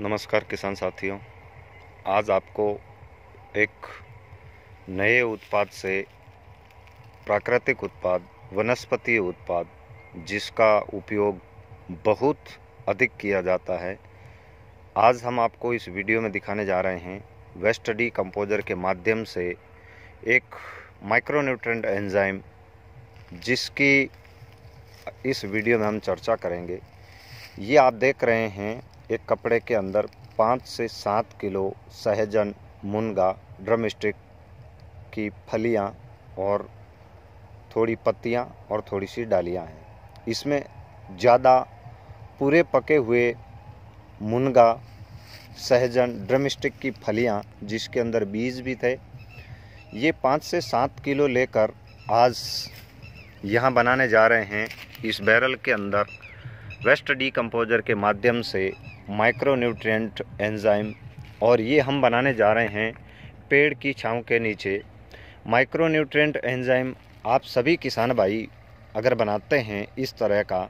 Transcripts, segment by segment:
नमस्कार किसान साथियों आज आपको एक नए उत्पाद से प्राकृतिक उत्पाद वनस्पति उत्पाद जिसका उपयोग बहुत अधिक किया जाता है आज हम आपको इस वीडियो में दिखाने जा रहे हैं वेस्ट डी कंपोजर के माध्यम से एक माइक्रोन्यूट्रेंट एंजाइम जिसकी इस वीडियो में हम चर्चा करेंगे ये आप देख रहे हैं एक कपड़े के अंदर पाँच से सात किलो सहजन मुनगा ड्रम स्टिक की फलियाँ और थोड़ी पत्तियाँ और थोड़ी सी डालियाँ हैं इसमें ज़्यादा पूरे पके हुए मुनगा सहजन ड्रम स्टिक की फलियाँ जिसके अंदर बीज भी थे ये पाँच से सात किलो लेकर आज यहाँ बनाने जा रहे हैं इस बैरल के अंदर वेस्ट डी कम्पोजर के माध्यम से माइक्रोन्यूट्रिएंट एंजाइम और ये हम बनाने जा रहे हैं पेड़ की छाँव के नीचे माइक्रोन्यूट्रिएंट एंजाइम आप सभी किसान भाई अगर बनाते हैं इस तरह का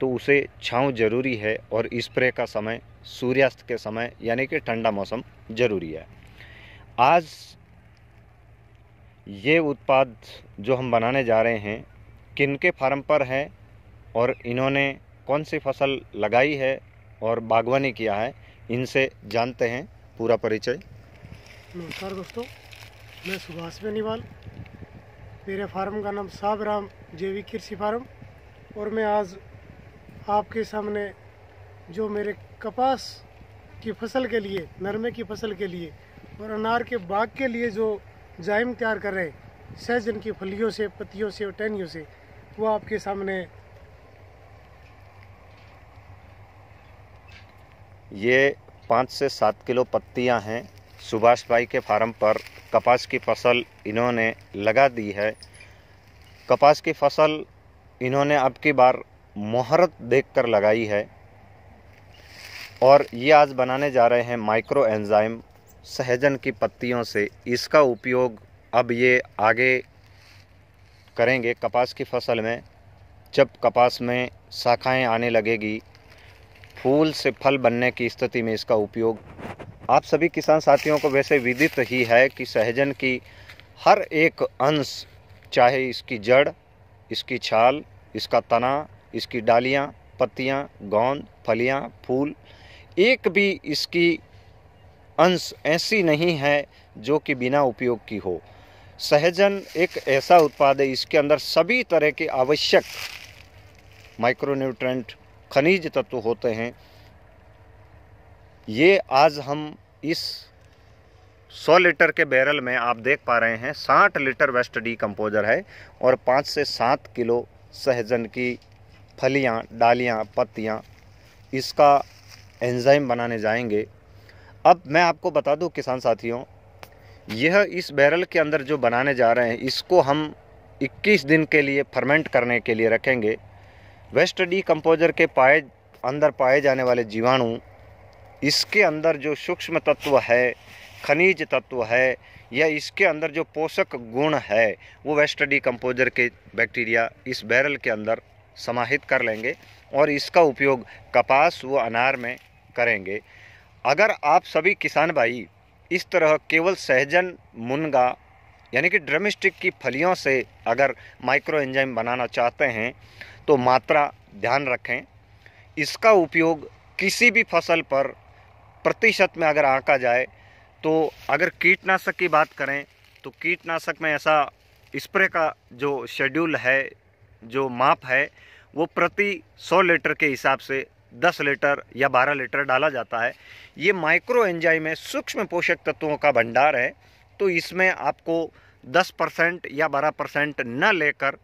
तो उसे छाँव जरूरी है और स्प्रे का समय सूर्यास्त के समय यानी कि ठंडा मौसम जरूरी है आज ये उत्पाद जो हम बनाने जा रहे हैं किनके फार्म पर हैं और इन्होंने कौन सी फसल लगाई है और बागवानी किया है इनसे जानते हैं पूरा परिचय नमस्कार दोस्तों मैं सुभाष बेनीवाल मेरे फार्म का नाम साबराम जैविक कृषि फार्म और मैं आज आपके सामने जो मेरे कपास की फसल के लिए नरमे की फसल के लिए और अनार के बाग के लिए जो जाइम तैयार कर रहे हैं सहजन की फलियों से पत्तियों से और टहनियों से वो आपके सामने ये पाँच से सात किलो पत्तियां हैं सुभाष भाई के फार्म पर कपास की फसल इन्होंने लगा दी है कपास की फसल इन्होंने अब की बार मुहरत देखकर लगाई है और ये आज बनाने जा रहे हैं माइक्रो एंजाइम सहजन की पत्तियों से इसका उपयोग अब ये आगे करेंगे कपास की फसल में जब कपास में शाखाएं आने लगेगी फूल से फल बनने की स्थिति में इसका उपयोग आप सभी किसान साथियों को वैसे विदित ही है कि सहजन की हर एक अंश चाहे इसकी जड़ इसकी छाल इसका तना इसकी डालियाँ पत्तियाँ गोंद फलियाँ फूल एक भी इसकी अंश ऐसी नहीं है जो कि बिना उपयोग की हो सहजन एक ऐसा उत्पाद है इसके अंदर सभी तरह के आवश्यक माइक्रोन्यूट्रेंट खनिज तत्व होते हैं ये आज हम इस 100 लीटर के बैरल में आप देख पा रहे हैं 60 लीटर वेस्ट डी कंपोजर है और 5 से 7 किलो सहजन की फलियां, डालियां, पत्तियां इसका एंजाइम बनाने जाएंगे अब मैं आपको बता दूं किसान साथियों यह इस बैरल के अंदर जो बनाने जा रहे हैं इसको हम 21 दिन के लिए फर्मेंट करने के लिए रखेंगे वेस्ट डी कंपोजर के पाए अंदर पाए जाने वाले जीवाणु इसके अंदर जो सूक्ष्म तत्व है खनिज तत्व है या इसके अंदर जो पोषक गुण है वो वेस्ट डी कंपोजर के बैक्टीरिया इस बैरल के अंदर समाहित कर लेंगे और इसका उपयोग कपास व अनार में करेंगे अगर आप सभी किसान भाई इस तरह केवल सहजन मुनगा यानी कि ड्रमिस्टिक की फलियों से अगर माइक्रो एंजाइम बनाना चाहते हैं तो मात्रा ध्यान रखें इसका उपयोग किसी भी फसल पर प्रतिशत में अगर आंका जाए तो अगर कीटनाशक की बात करें तो कीटनाशक में ऐसा स्प्रे का जो शेड्यूल है जो माप है वो प्रति 100 लीटर के हिसाब से 10 लीटर या 12 लीटर डाला जाता है ये माइक्रो एंजाइम में सूक्ष्म पोषक तत्वों का भंडार है तो इसमें आपको 10 परसेंट या 12 परसेंट न लेकर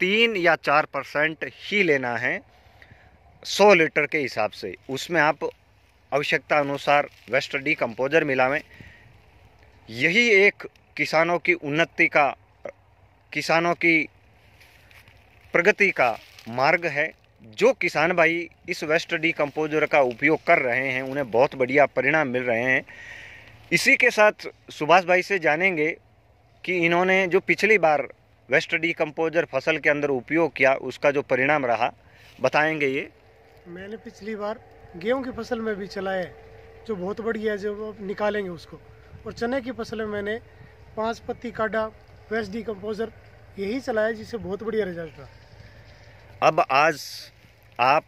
तीन या चार परसेंट ही लेना है सौ लीटर के हिसाब से उसमें आप आवश्यकता अनुसार वेस्ट डी कम्पोजर मिलावें यही एक किसानों की उन्नति का किसानों की प्रगति का मार्ग है जो किसान भाई इस वेस्ट डी कम्पोज़र का उपयोग कर रहे हैं उन्हें बहुत बढ़िया परिणाम मिल रहे हैं इसी के साथ सुभाष भाई से जानेंगे कि इन्होंने जो पिछली बार वेस्ट डिकम्पोजर फसल के अंदर उपयोग किया उसका जो परिणाम रहा बताएंगे ये मैंने पिछली बार गेहूं की फसल में भी चलाया है जो बहुत बढ़िया है जो निकालेंगे उसको और चने की फसल में मैंने पाँच पत्ती काटा वेस्ट डिकम्पोजर यही चलाया जिससे बहुत बढ़िया रिजल्ट रहा अब आज आप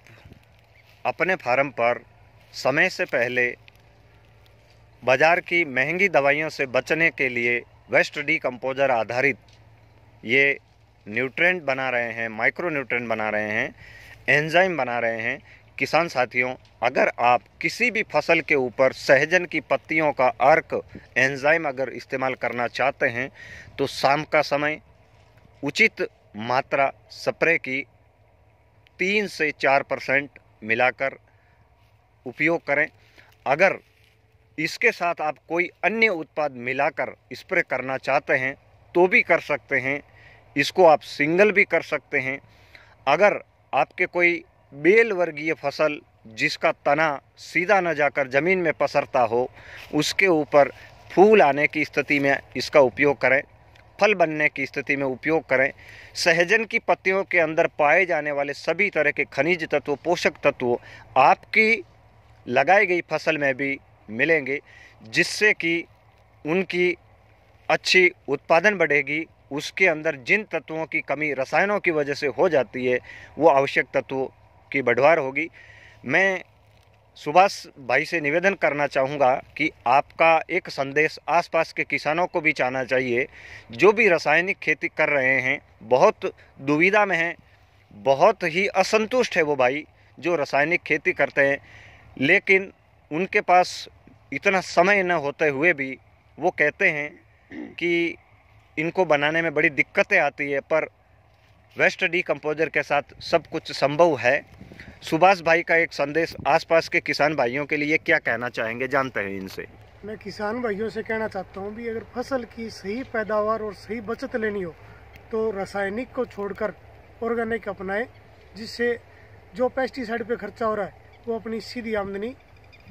अपने फार्म पर समय से पहले बाज़ार की महंगी दवाइयों से बचने के लिए वेस्ट कम्पोजर आधारित ये न्यूट्रेंट बना रहे हैं माइक्रो न्यूट्रेंट बना रहे हैं एंजाइम बना रहे हैं किसान साथियों अगर आप किसी भी फसल के ऊपर सहजन की पत्तियों का अर्क एंजाइम अगर इस्तेमाल करना चाहते हैं तो शाम का समय उचित मात्रा स्प्रे की तीन से चार परसेंट मिलाकर उपयोग करें अगर इसके साथ आप कोई अन्य उत्पाद मिलाकर स्प्रे करना चाहते हैं तो भी कर सकते हैं इसको आप सिंगल भी कर सकते हैं अगर आपके कोई बेल वर्गीय फसल जिसका तना सीधा न जाकर ज़मीन में पसरता हो उसके ऊपर फूल आने की स्थिति में इसका उपयोग करें फल बनने की स्थिति में उपयोग करें सहजन की पत्तियों के अंदर पाए जाने वाले सभी तरह के खनिज तत्व पोषक तत्व आपकी लगाई गई फसल में भी मिलेंगे जिससे कि उनकी अच्छी उत्पादन बढ़ेगी उसके अंदर जिन तत्वों की कमी रसायनों की वजह से हो जाती है वो आवश्यक तत्वों की बढ़वार होगी मैं सुभाष भाई से निवेदन करना चाहूँगा कि आपका एक संदेश आसपास के किसानों को भी जाना चाहिए जो भी रासायनिक खेती कर रहे हैं बहुत दुविधा में हैं बहुत ही असंतुष्ट है वो भाई जो रासायनिक खेती करते हैं लेकिन उनके पास इतना समय न होते हुए भी वो कहते हैं कि इनको बनाने में बड़ी दिक्कतें आती है पर वेस्ट डी कंपोजर के साथ सब कुछ संभव है सुभाष भाई का एक संदेश आसपास के किसान भाइयों के लिए क्या कहना चाहेंगे जानते हैं इनसे मैं किसान भाइयों से कहना चाहता हूँ भी अगर फसल की सही पैदावार और सही बचत लेनी हो तो रासायनिक को छोड़कर ऑर्गेनिक अपनाएं जिससे जो पेस्टिसाइड पे खर्चा हो रहा है वो अपनी सीधी आमदनी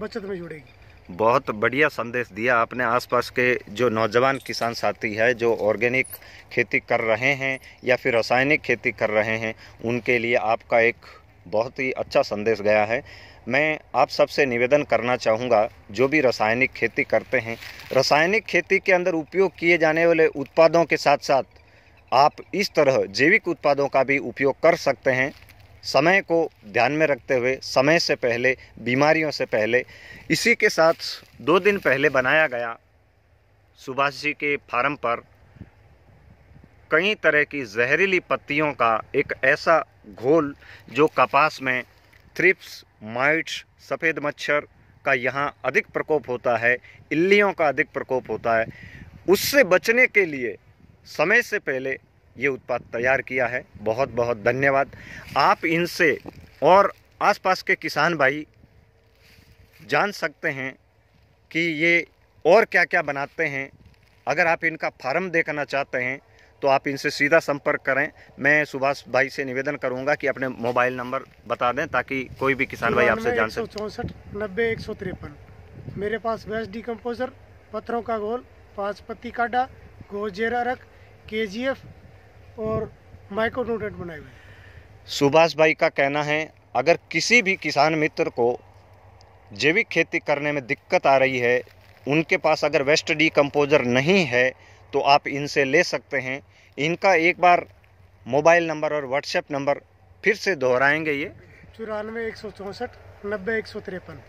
बचत में जुड़ेगी बहुत बढ़िया संदेश दिया आपने आसपास के जो नौजवान किसान साथी है जो ऑर्गेनिक खेती कर रहे हैं या फिर रासायनिक खेती कर रहे हैं उनके लिए आपका एक बहुत ही अच्छा संदेश गया है मैं आप सबसे निवेदन करना चाहूँगा जो भी रासायनिक खेती करते हैं रासायनिक खेती के अंदर उपयोग किए जाने वाले उत्पादों के साथ साथ आप इस तरह जैविक उत्पादों का भी उपयोग कर सकते हैं समय को ध्यान में रखते हुए समय से पहले बीमारियों से पहले इसी के साथ दो दिन पहले बनाया गया सुभाष जी के फार्म पर कई तरह की जहरीली पत्तियों का एक ऐसा घोल जो कपास में थ्रिप्स माइट्स सफ़ेद मच्छर का यहाँ अधिक प्रकोप होता है इल्लियों का अधिक प्रकोप होता है उससे बचने के लिए समय से पहले ये उत्पाद तैयार किया है बहुत बहुत धन्यवाद आप इनसे और आसपास के किसान भाई जान सकते हैं कि ये और क्या क्या बनाते हैं अगर आप इनका फार्म देखना चाहते हैं तो आप इनसे सीधा संपर्क करें मैं सुभाष भाई से निवेदन करूंगा कि अपने मोबाइल नंबर बता दें ताकि कोई भी किसान भाई आपसे जान सके चौंसठ नब्बे एक सौ तिरपन मेरे पास वेस्ट डिकम्पोजर पत्थरों का गोल पाँच पत्ती काडा गोजेर रख के जी एफ और माइक्रो न्यूट्रेंट बनाए हुए सुभाष भाई का कहना है अगर किसी भी किसान मित्र को जैविक खेती करने में दिक्कत आ रही है उनके पास अगर वेस्ट डी कंपोजर नहीं है तो आप इनसे ले सकते हैं इनका एक बार मोबाइल नंबर और व्हाट्सएप नंबर फिर से दोहराएंगे ये चौरानवे एक सौ चौंसठ नब्बे एक सौ तिरपन